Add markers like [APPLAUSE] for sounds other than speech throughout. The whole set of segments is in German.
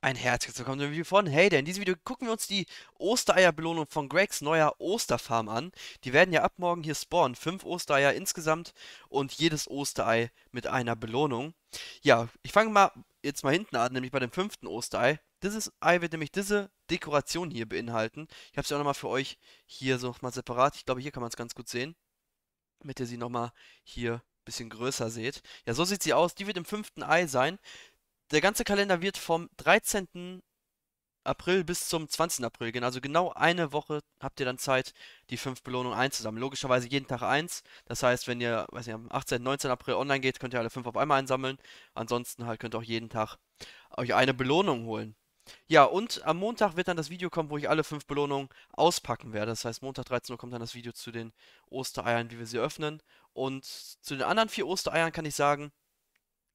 Ein herzliches Willkommen zum Video von Hey In diesem Video gucken wir uns die Ostereierbelohnung von Gregs neuer Osterfarm an. Die werden ja ab morgen hier spawnen. Fünf Ostereier insgesamt und jedes Osterei mit einer Belohnung. Ja, ich fange mal jetzt mal hinten an, nämlich bei dem fünften Osterei. Dieses Ei wird nämlich diese Dekoration hier beinhalten. Ich habe sie auch nochmal für euch hier so nochmal separat. Ich glaube, hier kann man es ganz gut sehen. Damit ihr sie nochmal hier bisschen größer seht. Ja, so sieht sie aus. Die wird im fünften Ei sein der ganze Kalender wird vom 13. April bis zum 20. April gehen. Also genau eine Woche habt ihr dann Zeit, die fünf Belohnungen einzusammeln. Logischerweise jeden Tag eins. Das heißt, wenn ihr, weiß nicht, am 18., 19. April online geht, könnt ihr alle fünf auf einmal einsammeln. Ansonsten halt könnt ihr auch jeden Tag euch eine Belohnung holen. Ja, und am Montag wird dann das Video kommen, wo ich alle fünf Belohnungen auspacken werde. Das heißt, Montag 13 Uhr kommt dann das Video zu den Ostereiern, wie wir sie öffnen. Und zu den anderen vier Ostereiern kann ich sagen,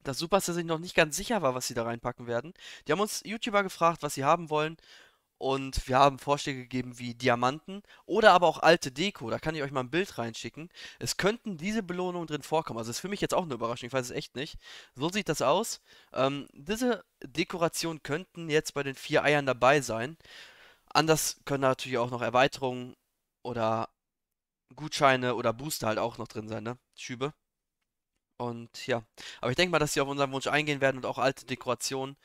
dass Superstar sich noch nicht ganz sicher war, was sie da reinpacken werden. Die haben uns YouTuber gefragt, was sie haben wollen. Und wir haben Vorschläge gegeben wie Diamanten oder aber auch alte Deko. Da kann ich euch mal ein Bild reinschicken. Es könnten diese Belohnungen drin vorkommen. Also das ist für mich jetzt auch eine Überraschung. Ich weiß es echt nicht. So sieht das aus. Ähm, diese Dekorationen könnten jetzt bei den vier Eiern dabei sein. Anders können natürlich auch noch Erweiterungen oder Gutscheine oder Booster halt auch noch drin sein, ne? Schübe. Und ja, aber ich denke mal, dass sie auf unseren Wunsch eingehen werden und auch alte Dekorationen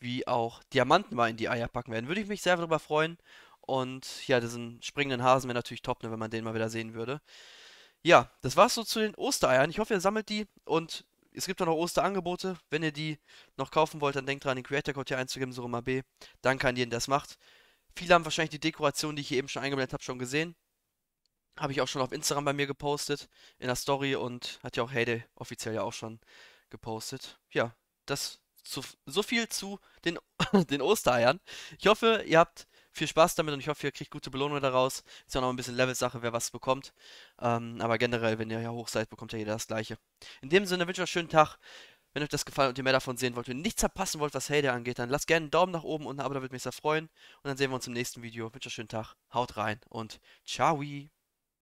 wie auch Diamanten mal in die Eier packen werden. Würde ich mich sehr darüber freuen. Und ja, diesen springenden Hasen wäre natürlich top, ne, wenn man den mal wieder sehen würde. Ja, das war's so zu den Ostereiern. Ich hoffe, ihr sammelt die und es gibt auch noch Osterangebote. Wenn ihr die noch kaufen wollt, dann denkt dran, den Creator-Code hier einzugeben, so B. Danke an jeden, der es macht. Viele haben wahrscheinlich die Dekoration, die ich hier eben schon eingeblendet habe, schon gesehen. Habe ich auch schon auf Instagram bei mir gepostet, in der Story und hat ja auch Heyday offiziell ja auch schon gepostet. Ja, das zu, so viel zu den, [COUGHS] den Ostereiern. Ich hoffe, ihr habt viel Spaß damit und ich hoffe, ihr kriegt gute Belohnungen daraus. Ist ja noch ein bisschen Level-Sache, wer was bekommt. Ähm, aber generell, wenn ihr ja hoch seid, bekommt ja jeder das Gleiche. In dem Sinne wünsche ich euch einen schönen Tag. Wenn euch das gefallen und ihr mehr davon sehen wollt und nichts verpassen wollt, was Heyday angeht, dann lasst gerne einen Daumen nach oben und ein Abo, da würde mich sehr freuen. Und dann sehen wir uns im nächsten Video. Ich wünsche euch einen schönen Tag. Haut rein und ciao!